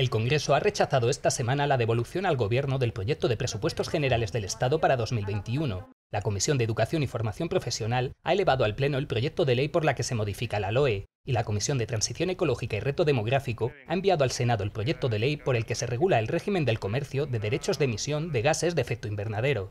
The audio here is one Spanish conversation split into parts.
El Congreso ha rechazado esta semana la devolución al Gobierno del proyecto de presupuestos generales del Estado para 2021. La Comisión de Educación y Formación Profesional ha elevado al Pleno el proyecto de ley por la que se modifica la LOE, y la Comisión de Transición Ecológica y Reto Demográfico ha enviado al Senado el proyecto de ley por el que se regula el régimen del comercio de derechos de emisión de gases de efecto invernadero.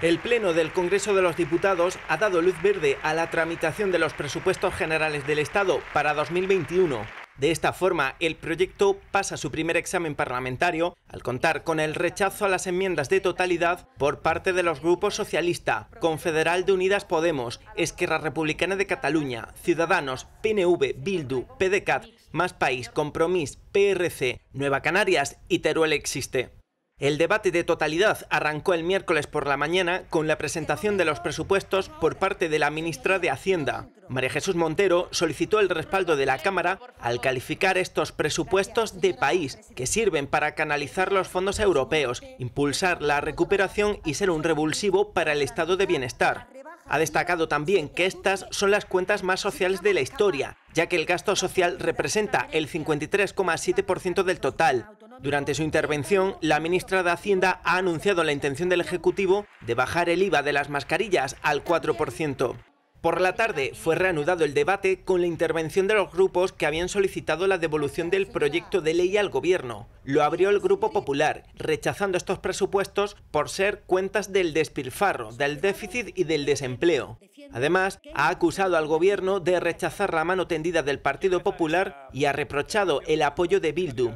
El Pleno del Congreso de los Diputados ha dado luz verde a la tramitación de los presupuestos generales del Estado para 2021. De esta forma, el proyecto pasa su primer examen parlamentario al contar con el rechazo a las enmiendas de totalidad por parte de los grupos socialista, Confederal de Unidas Podemos, Esquerra Republicana de Cataluña, Ciudadanos, PNV, Bildu, PDCAT, Más País, Compromís, PRC, Nueva Canarias y Teruel Existe. El debate de totalidad arrancó el miércoles por la mañana con la presentación de los presupuestos por parte de la ministra de Hacienda. María Jesús Montero solicitó el respaldo de la Cámara al calificar estos presupuestos de país, que sirven para canalizar los fondos europeos, impulsar la recuperación y ser un revulsivo para el estado de bienestar. Ha destacado también que estas son las cuentas más sociales de la historia, ya que el gasto social representa el 53,7% del total, durante su intervención, la ministra de Hacienda ha anunciado la intención del Ejecutivo de bajar el IVA de las mascarillas al 4%. Por la tarde fue reanudado el debate con la intervención de los grupos que habían solicitado la devolución del proyecto de ley al gobierno. Lo abrió el Grupo Popular, rechazando estos presupuestos por ser cuentas del despilfarro, del déficit y del desempleo. Además, ha acusado al gobierno de rechazar la mano tendida del Partido Popular y ha reprochado el apoyo de Bildu.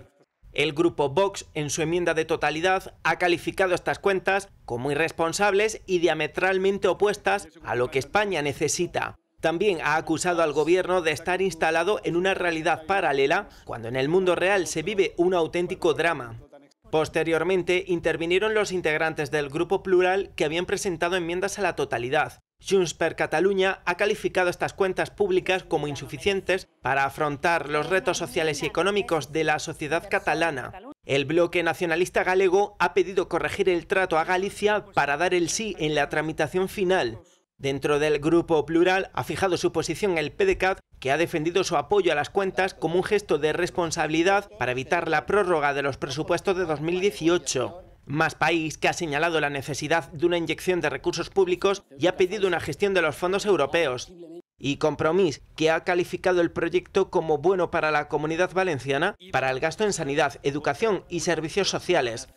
El grupo Vox, en su enmienda de totalidad, ha calificado estas cuentas como irresponsables y diametralmente opuestas a lo que España necesita. También ha acusado al gobierno de estar instalado en una realidad paralela cuando en el mundo real se vive un auténtico drama. Posteriormente intervinieron los integrantes del Grupo Plural que habían presentado enmiendas a la totalidad. Junts per Catalunya ha calificado estas cuentas públicas como insuficientes para afrontar los retos sociales y económicos de la sociedad catalana. El bloque nacionalista galego ha pedido corregir el trato a Galicia para dar el sí en la tramitación final. Dentro del grupo plural ha fijado su posición el PDCAT, que ha defendido su apoyo a las cuentas como un gesto de responsabilidad para evitar la prórroga de los presupuestos de 2018. Más País, que ha señalado la necesidad de una inyección de recursos públicos y ha pedido una gestión de los fondos europeos. Y Compromís, que ha calificado el proyecto como bueno para la comunidad valenciana para el gasto en sanidad, educación y servicios sociales.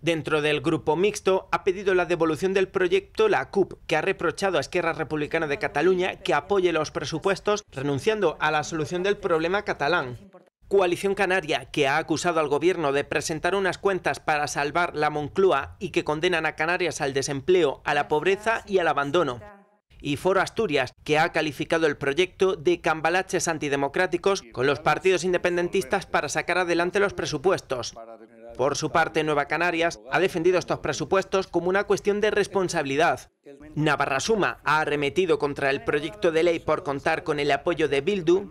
Dentro del grupo mixto ha pedido la devolución del proyecto la CUP, que ha reprochado a Esquerra Republicana de Cataluña que apoye los presupuestos renunciando a la solución del problema catalán. Coalición Canaria, que ha acusado al gobierno de presentar unas cuentas para salvar la Moncloa y que condenan a Canarias al desempleo, a la pobreza y al abandono. Y Foro Asturias, que ha calificado el proyecto de cambalaches antidemocráticos con los partidos independentistas para sacar adelante los presupuestos. Por su parte, Nueva Canarias ha defendido estos presupuestos como una cuestión de responsabilidad. Navarra Suma ha arremetido contra el proyecto de ley por contar con el apoyo de Bildu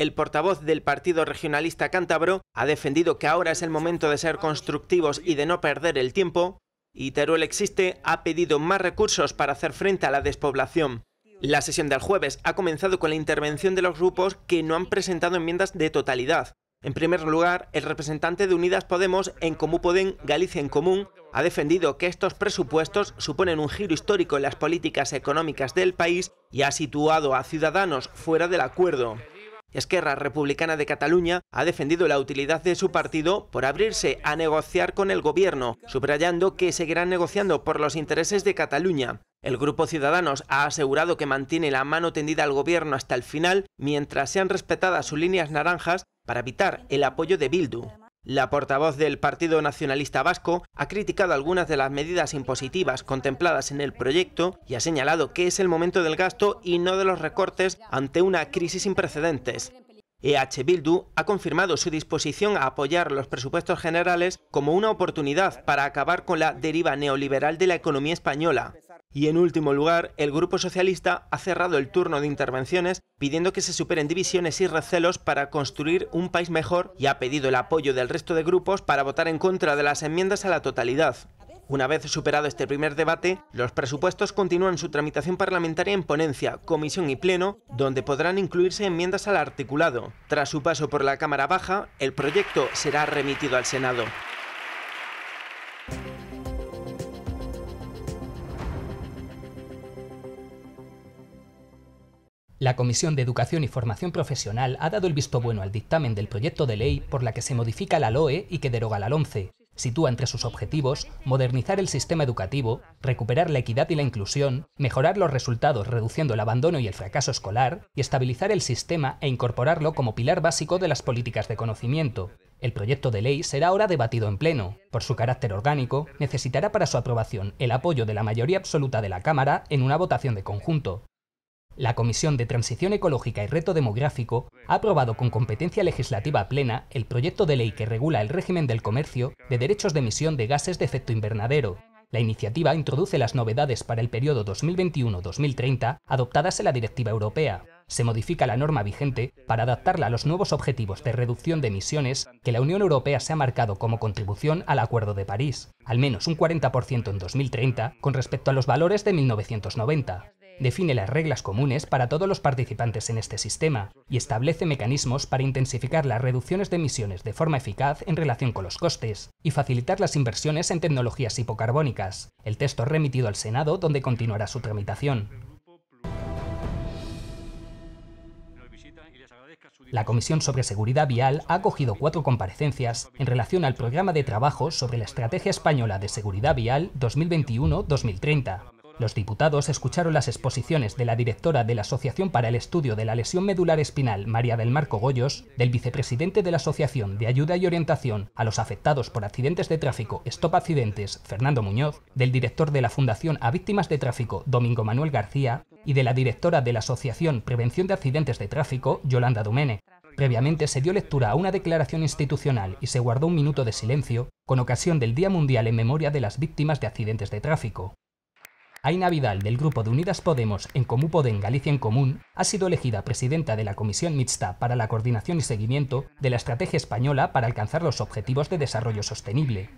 el portavoz del Partido Regionalista Cántabro ha defendido que ahora es el momento de ser constructivos y de no perder el tiempo, y Teruel Existe ha pedido más recursos para hacer frente a la despoblación. La sesión del jueves ha comenzado con la intervención de los grupos que no han presentado enmiendas de totalidad. En primer lugar, el representante de Unidas Podemos en Comú Podem Galicia en Común ha defendido que estos presupuestos suponen un giro histórico en las políticas económicas del país y ha situado a Ciudadanos fuera del acuerdo. Esquerra Republicana de Cataluña ha defendido la utilidad de su partido por abrirse a negociar con el gobierno, subrayando que seguirán negociando por los intereses de Cataluña. El Grupo Ciudadanos ha asegurado que mantiene la mano tendida al gobierno hasta el final mientras sean respetadas sus líneas naranjas para evitar el apoyo de Bildu. La portavoz del Partido Nacionalista Vasco ha criticado algunas de las medidas impositivas contempladas en el proyecto y ha señalado que es el momento del gasto y no de los recortes ante una crisis sin precedentes. EH Bildu ha confirmado su disposición a apoyar los presupuestos generales como una oportunidad para acabar con la deriva neoliberal de la economía española. Y en último lugar, el Grupo Socialista ha cerrado el turno de intervenciones pidiendo que se superen divisiones y recelos para construir un país mejor y ha pedido el apoyo del resto de grupos para votar en contra de las enmiendas a la totalidad. Una vez superado este primer debate, los presupuestos continúan su tramitación parlamentaria en ponencia, comisión y pleno, donde podrán incluirse enmiendas al articulado. Tras su paso por la Cámara Baja, el proyecto será remitido al Senado. La Comisión de Educación y Formación Profesional ha dado el visto bueno al dictamen del proyecto de ley por la que se modifica la LOE y que deroga la LOMCE. Sitúa entre sus objetivos modernizar el sistema educativo, recuperar la equidad y la inclusión, mejorar los resultados reduciendo el abandono y el fracaso escolar, y estabilizar el sistema e incorporarlo como pilar básico de las políticas de conocimiento. El proyecto de ley será ahora debatido en pleno. Por su carácter orgánico, necesitará para su aprobación el apoyo de la mayoría absoluta de la Cámara en una votación de conjunto la Comisión de Transición Ecológica y Reto Demográfico ha aprobado con competencia legislativa plena el proyecto de ley que regula el régimen del comercio de derechos de emisión de gases de efecto invernadero. La iniciativa introduce las novedades para el periodo 2021-2030 adoptadas en la Directiva Europea. Se modifica la norma vigente para adaptarla a los nuevos objetivos de reducción de emisiones que la Unión Europea se ha marcado como contribución al Acuerdo de París, al menos un 40% en 2030 con respecto a los valores de 1990 define las reglas comunes para todos los participantes en este sistema y establece mecanismos para intensificar las reducciones de emisiones de forma eficaz en relación con los costes y facilitar las inversiones en tecnologías hipocarbónicas. El texto remitido al Senado donde continuará su tramitación. La Comisión sobre Seguridad Vial ha acogido cuatro comparecencias en relación al programa de trabajo sobre la Estrategia Española de Seguridad Vial 2021-2030. Los diputados escucharon las exposiciones de la directora de la Asociación para el Estudio de la Lesión Medular Espinal, María del Marco Goyos, del vicepresidente de la Asociación de Ayuda y Orientación a los Afectados por Accidentes de Tráfico, Stop Accidentes, Fernando Muñoz, del director de la Fundación a Víctimas de Tráfico, Domingo Manuel García, y de la directora de la Asociación Prevención de Accidentes de Tráfico, Yolanda Dumene. Previamente se dio lectura a una declaración institucional y se guardó un minuto de silencio con ocasión del Día Mundial en Memoria de las Víctimas de Accidentes de Tráfico. Aina Vidal, del grupo de Unidas Podemos en Comú Podem Galicia en Común, ha sido elegida presidenta de la Comisión Mixta para la Coordinación y Seguimiento de la Estrategia Española para alcanzar los Objetivos de Desarrollo Sostenible,